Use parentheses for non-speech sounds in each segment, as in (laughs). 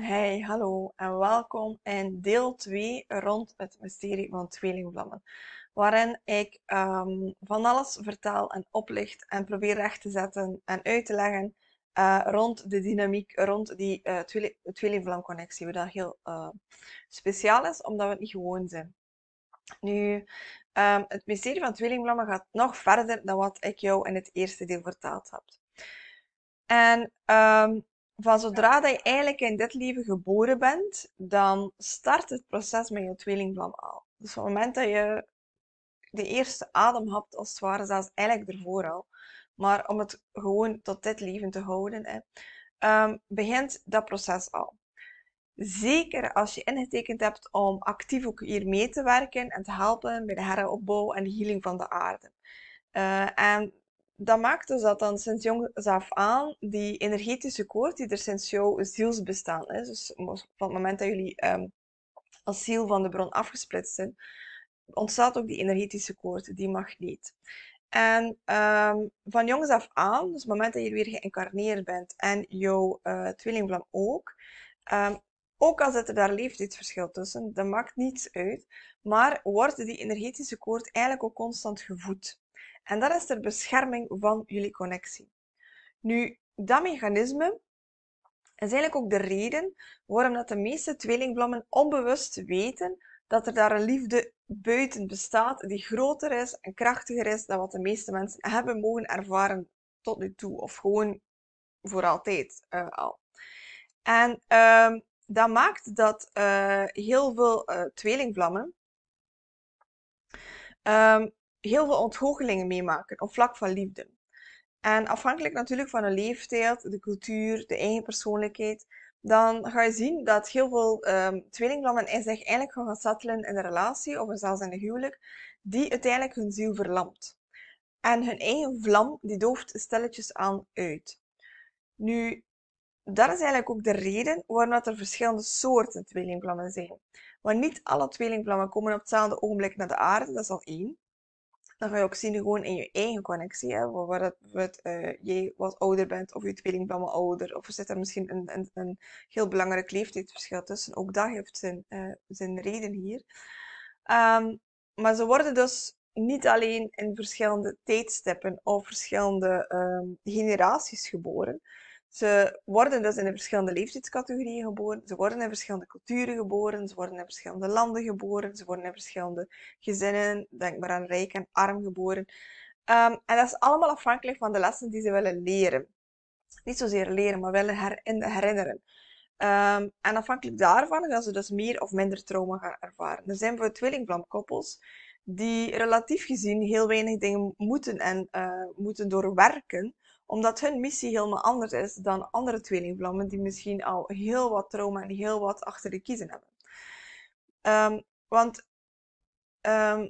Hey, hallo en welkom in deel 2 rond het mysterie van tweelingvlammen. waarin ik ehm, van alles vertel en oplicht en probeer recht te zetten en uit te leggen eh, rond de dynamiek, rond die uh, eh, tweeling, tweelingblamconnectie, wat heel eh, speciaal is, omdat we het niet gewoon zijn. Nu, ehm, het mysterie van tweelingvlammen gaat nog verder dan wat ik jou in het eerste deel verteld heb. En um, van zodra dat je eigenlijk in dit leven geboren bent, dan start het proces met je tweelingblam al. Dus op het moment dat je de eerste adem hebt, als het ware, zelfs eigenlijk ervoor al. Maar om het gewoon tot dit leven te houden, ehm, begint dat proces al. Zeker als je ingetekend hebt om actief ook hier mee te werken en te helpen bij de heropbouw en de healing van de aarde. Eh, en dat maakt dus dat dan sinds jongs af aan die energetische koord die er sinds jouw zielsbestaan is, dus van het moment dat jullie ehm, als ziel van de bron afgesplitst zijn, ontstaat ook die energetische koord, die magneet. En ehm, van jongs af aan, dus het moment dat je weer geïncarneerd bent en jouw uh, eh, tweelingblam ook, ehm, ook al zit er daar leeftijdsverschil tussen, dat maakt niets uit, maar wordt die energetische koord eigenlijk ook constant gevoed. En dat is ter bescherming van jullie connectie. Nu, dat mechanisme is eigenlijk ook de reden waarom dat de meeste tweelingvlammen onbewust weten dat er daar een liefde buiten bestaat die groter is en krachtiger is dan wat de meeste mensen hebben mogen ervaren tot nu toe. Of gewoon voor altijd eh, al. En ehm, dat maakt dat eh, heel veel eh, tweelingvlammen ehm, heel veel ontgoochelingen meemaken op vlak van liefde. En afhankelijk natuurlijk van de leeftijd, de cultuur, de eigen persoonlijkheid, dan ga je zien dat heel veel um, zich eigenlijk gaan, gaan in een relatie of zelfs in een huwelijk, die uiteindelijk hun ziel verlamt. En hun eigen vlam, die dooft stilletjes aan uit. Nu, dat is eigenlijk ook de reden waarom dat er verschillende soorten tweelingvlammen zijn. Want niet alle tweelingvlammen komen op hetzelfde ogenblik naar de aarde, dat is al één dan ga je ook zien gewoon in je eigen connectie. Hè, waar dat, wat, eh, jij wat ouder bent of je tweelingbammen ouder. Of er zit er misschien een, een, een, heel belangrijk leeftijdsverschil tussen. Ook dat heeft zijn, eh, zijn reden hier. Ehm, maar ze worden dus niet alleen in verschillende tijdstappen of verschillende ehm, generaties geboren. Ze worden dus in de verschillende leeftijdscategorieën geboren, ze worden in verschillende culturen geboren, ze worden in verschillende landen geboren, ze worden in verschillende gezinnen, denk maar aan rijk en arm geboren. Ehm, en dat is allemaal afhankelijk van de lessen die ze willen leren. Niet zozeer leren, maar willen herinneren. Ehm, en afhankelijk daarvan gaan ze dus meer of minder trauma gaan ervaren. Er zijn bijvoorbeeld tweelingblamkoppels die relatief gezien heel weinig dingen moeten en eh, moeten doorwerken omdat hun missie helemaal anders is dan andere tweelingvlammen die misschien al heel wat trauma en heel wat achter de kiezen hebben. Ehm, want ehm,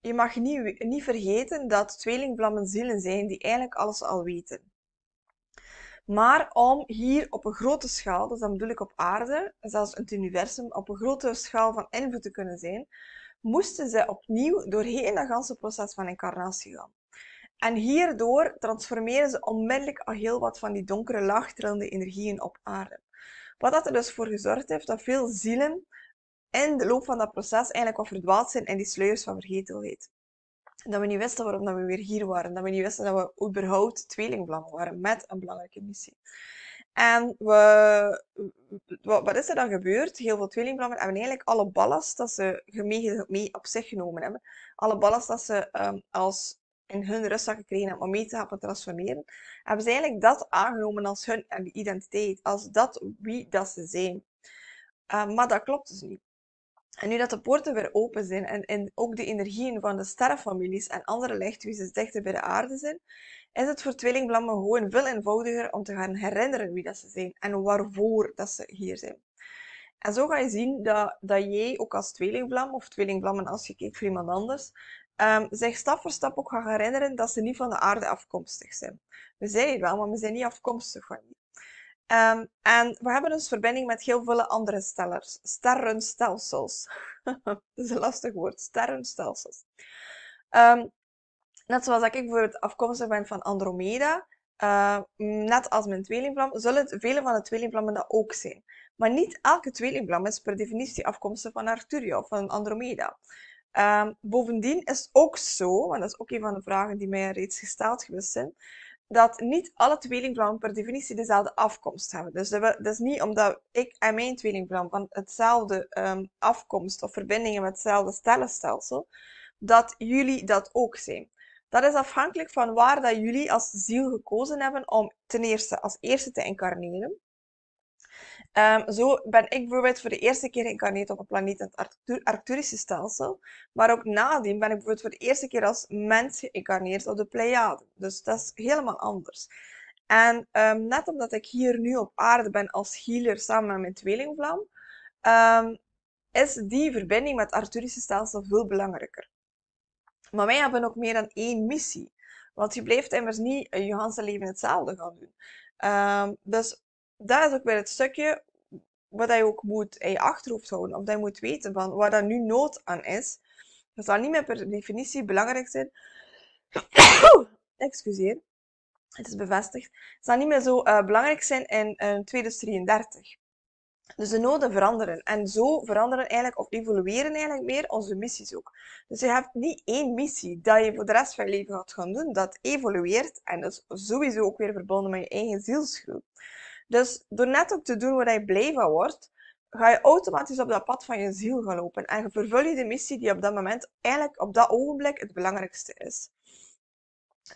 je mag niet, niet vergeten dat tweelingvlammen zielen zijn die eigenlijk alles al weten. Maar om hier op een grote schaal, dus dan bedoel ik op aarde, zelfs in het universum, op een grote schaal van invloed te kunnen zijn, moesten ze opnieuw doorheen dat ganse proces van incarnatie gaan. En hierdoor transformeren ze onmiddellijk al heel wat van die donkere, laagtrillende energieën op aarde. Wat dat er dus voor gezorgd heeft dat veel zielen in de loop van dat proces eigenlijk al verdwaald zijn in die sluiers van vergetelheid. Dat we niet wisten waarom dat we weer hier waren. Dat we niet wisten dat we überhaupt tweelingvlammen waren met een belangrijke missie. En we, wat, is er dan gebeurd? Heel veel tweelingvlammen hebben eigenlijk alle ballast dat ze mee, mee op zich genomen hebben. Alle ballast dat ze ehm, als in hun rustzak gekregen om mee te helpen transformeren, hebben ze eigenlijk dat aangenomen als hun identiteit, als dat wie dat ze zijn. Eh, maar dat klopt dus niet. En nu dat de poorten weer open zijn en, en ook de energieën van de sterrenfamilies en andere lichtwezens dichter bij de aarde zijn, is het voor tweelingblammen gewoon veel eenvoudiger om te gaan herinneren wie dat ze zijn en waarvoor dat ze hier zijn. En zo ga je zien dat, dat jij ook als tweelingblam, of tweelingblammen als je kijkt voor iemand anders, um, ehm, zich stap voor stap ook gaan herinneren dat ze niet van de aarde afkomstig zijn. We zijn hier wel, maar we zijn niet afkomstig van die. Ehm, en we hebben dus verbinding met heel veel andere stellers. Sterrenstelsels. (laughs) dat is een lastig woord, sterrenstelsels. Um, net zoals ik bijvoorbeeld afkomstig ben van Andromeda, eh, mm, net als mijn tweelingvlam, zullen vele van de tweelingvlammen dat ook zijn. Maar niet elke tweelingvlam is per definitie afkomstig van Arturia of van Andromeda. Ehm, bovendien is het ook zo, want dat is ook een van de vragen die mij reeds gesteld geweest zijn, dat niet alle tweelingbladen per definitie dezelfde afkomst hebben. Dus dat, is niet omdat ik en mijn tweelingblam van hetzelfde ehm, afkomst of verbindingen met hetzelfde stellenstelsel, dat jullie dat ook zijn. Dat is afhankelijk van waar dat jullie als ziel gekozen hebben om ten eerste als eerste te incarneren. Ehm, zo ben ik bijvoorbeeld voor de eerste keer geïncarneerd op een planeet in het Arcturische stelsel. Maar ook nadien ben ik bijvoorbeeld voor de eerste keer als mens geïncarneerd op de Pleiade. Dus dat is helemaal anders. En ehm, net omdat ik hier nu op aarde ben als healer samen met mijn tweelingvlam, ehm, is die verbinding met het Arcturische stelsel veel belangrijker. Maar wij hebben ook meer dan één missie. Want je blijft immers niet je hele leven hetzelfde gaan doen. dus dat is ook weer het stukje wat je ook moet in je achterhoofd houden. Of je moet weten van waar er nu nood aan is. Dat zal niet meer per definitie belangrijk zijn. (coughs) Excuseer. Het is bevestigd. Het zal niet meer zo uh, belangrijk zijn in uh, eh, 2033. Dus de noden veranderen. En zo veranderen eigenlijk, of evolueren eigenlijk meer, onze missies ook. Dus je hebt niet één missie dat je voor de rest van je leven gaat gaan doen. Dat evolueert en dat is sowieso ook weer verbonden met je eigen zielsgroep. Dus door net ook te doen waar je blij van wordt, ga je automatisch op dat pad van je ziel gaan lopen. En je vervul je de missie die op dat moment, eigenlijk op dat ogenblik, het belangrijkste is.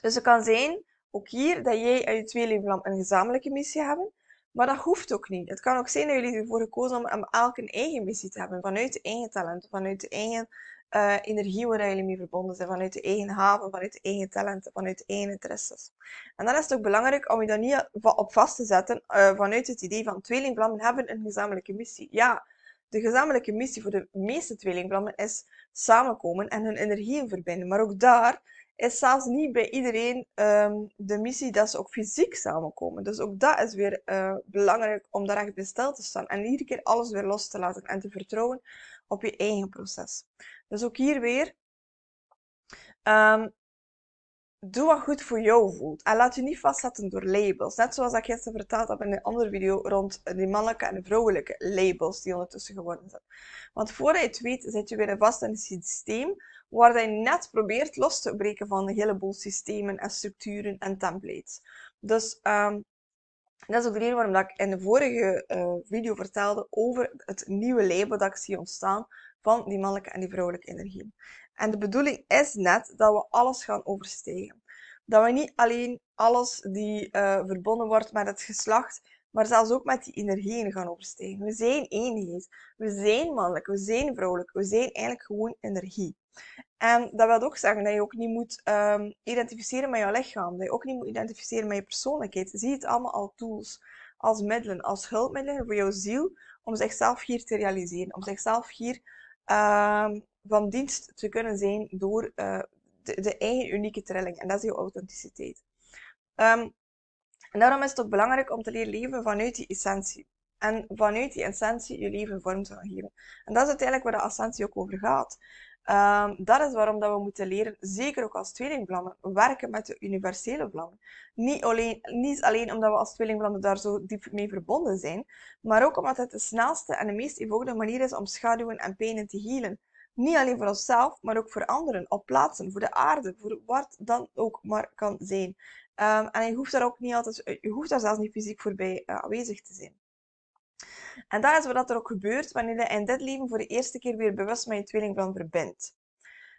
Dus het kan zijn, ook hier, dat jij en je tweelingvlam een gezamenlijke missie hebben. Maar dat hoeft ook niet. Het kan ook zijn dat jullie ervoor gekozen hebben om elk een eigen missie te hebben. Vanuit je eigen talent, vanuit je eigen uh, energie waar jullie mee verbonden zijn. Vanuit je eigen haven, vanuit je eigen talenten, vanuit je eigen interesses. En dan is het ook belangrijk om je daar niet op vast te zetten eh, vanuit het idee van tweelingvlammen hebben een gezamenlijke missie. Ja, de gezamenlijke missie voor de meeste tweelingvlammen is samenkomen en hun energieën verbinden. Maar ook daar is zelfs niet bij iedereen ehm, de missie dat ze ook fysiek samenkomen. Dus ook dat is weer eh, belangrijk om daar echt bij stil te staan. En iedere keer alles weer los te laten en te vertrouwen op je eigen proces. Dus ook hier weer, ehm, doe wat goed voor jou voelt. En laat je niet vastzetten door labels. Net zoals ik gisteren verteld heb in een andere video rond die mannelijke en vrouwelijke labels die ondertussen geworden zijn. Want voordat je het weet, zit je weer vast in een systeem waar je net probeert los te breken van een heleboel systemen en structuren en templates. Dus um, en dat is ook de reden waarom ik in de vorige eh, video vertelde over het nieuwe label dat ik zie ontstaan van die mannelijke en die vrouwelijke energie. En de bedoeling is net dat we alles gaan overstijgen. Dat we niet alleen alles die eh, verbonden wordt met het geslacht, maar zelfs ook met die energieën gaan oversteken. We zijn eenheid. We zijn mannelijk, we zijn vrouwelijk, we zijn eigenlijk gewoon energie. En dat wil ook zeggen dat je ook niet moet ehm, identificeren met je lichaam, dat je ook niet moet identificeren met je persoonlijkheid. Zie het allemaal als tools, als middelen, als hulpmiddelen voor jouw ziel om zichzelf hier te realiseren, om zichzelf hier ehm, van dienst te kunnen zijn door eh, de, eigen unieke trilling. En dat is je authenticiteit. Ehm, en daarom is het ook belangrijk om te leren leven vanuit die essentie. En vanuit die essentie je leven vorm te gaan geven. En dat is uiteindelijk waar de ascensie ook over gaat. Ehm, dat is waarom dat we moeten leren, zeker ook als tweelingblammen, werken met de universele vlammen. Niet alleen, niet alleen omdat we als tweelingblammen daar zo diep mee verbonden zijn, maar ook omdat het de snelste en de meest eenvoudige manier is om schaduwen en pijnen te healen. Niet alleen voor onszelf, maar ook voor anderen, op plaatsen, voor de aarde, voor wat dan ook maar kan zijn. Ehm, en je hoeft daar ook niet altijd, eh, je hoeft daar zelfs niet fysiek voorbij uh, aanwezig te zijn. En dat is wat er ook gebeurt wanneer je in dit leven voor de eerste keer weer bewust met je tweelingbron verbindt.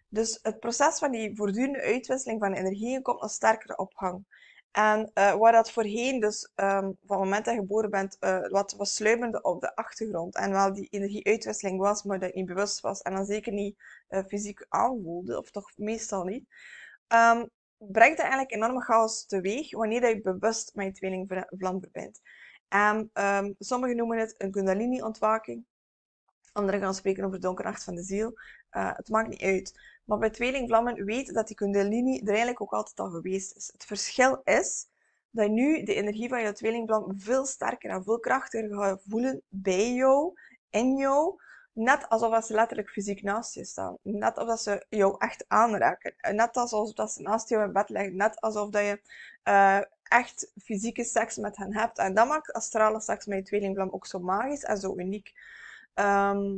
Dus het proces van die voortdurende uitwisseling van energieën komt een sterkere opgang. En eh, waar dat voorheen, dus ehm, van het moment dat je geboren bent, wat was sluimerende op de achtergrond. En wel die energieuitwisseling was, maar dat je niet bewust was. En dan zeker niet fysiek aanvoelde, of toch meestal niet. Ehm, brengt dat eigenlijk enorme chaos teweeg wanneer je bewust met je tweelingvlam verbindt. En ehm, ehm, sommigen noemen het een kundalini-ontwaking. Anderen gaan spreken over de donkeracht van de ziel. Eh, het maakt niet uit. Maar bij tweelingvlammen weet dat die kundalini er eigenlijk ook altijd al geweest is. Het verschil is dat je nu de energie van je tweelingvlam veel sterker en veel krachtiger gaat voelen bij jou, in jou, Net alsof ze letterlijk fysiek naast je staan. Net alsof ze jou echt aanraken. Net alsof dat ze naast jou in bed liggen. Net alsof dat je eh, echt fysieke seks met hen hebt. En dat maakt astrale seks met je tweelingblam ook zo magisch en zo uniek. Ehm,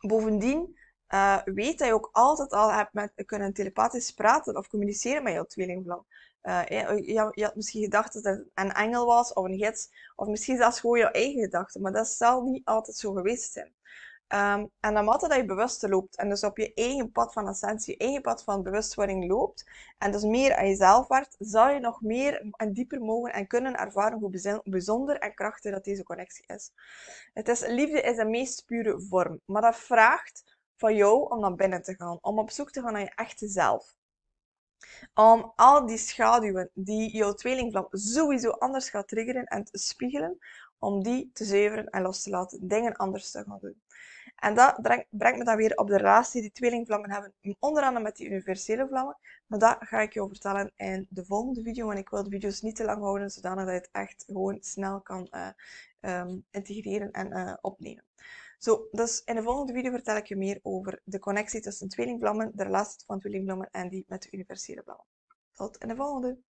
bovendien eh, weet dat je ook altijd al hebt met, kunnen telepathisch praten of communiceren met jouw tweelingblam. Eh, oh, je, je, had misschien gedacht dat het een engel was of een gids, of misschien zelfs gewoon jouw eigen gedachte, maar dat zal niet altijd zo geweest zijn. Ehm, en naarmate dat je bewuster loopt en dus op je eigen pad van ascensie, je eigen pad van bewustwording loopt, en dus meer aan jezelf wordt, zal je nog meer en dieper mogen en kunnen ervaren hoe bijzonder en krachtig dat deze connectie is. Het is liefde is de meest pure vorm, maar dat vraagt van jou om naar binnen te gaan, om op zoek te gaan naar je echte zelf. Om al die schaduwen die jouw tweelingvlam sowieso anders gaat triggeren en spiegelen, om die te zuiveren en los te laten, dingen anders te gaan doen. En dat brengt me dan weer op de relatie die tweelingvlammen hebben, onder andere met die universele vlammen. Maar dat ga ik je over vertellen in de volgende video, want ik wil de video's niet te lang houden, zodat je het echt gewoon snel kan eh, ehm, integreren en eh, opnemen. Zo, dus in de volgende video vertel ik je meer over de connectie tussen tweelingvlammen, de relatie van tweelingvlammen en die met de universele vlammen. Tot in de volgende!